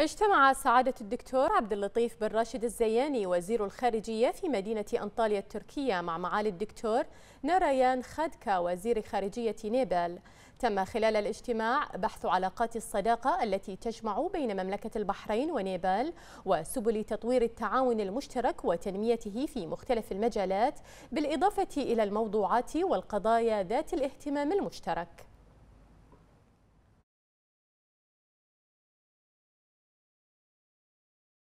اجتمع سعادة الدكتور عبد اللطيف بن راشد الزياني وزير الخارجية في مدينة أنطاليا التركية مع معالي الدكتور ناريان خادكا وزير خارجية نيبال تم خلال الاجتماع بحث علاقات الصداقة التي تجمع بين مملكة البحرين ونيبال وسبل تطوير التعاون المشترك وتنميته في مختلف المجالات بالإضافة إلى الموضوعات والقضايا ذات الاهتمام المشترك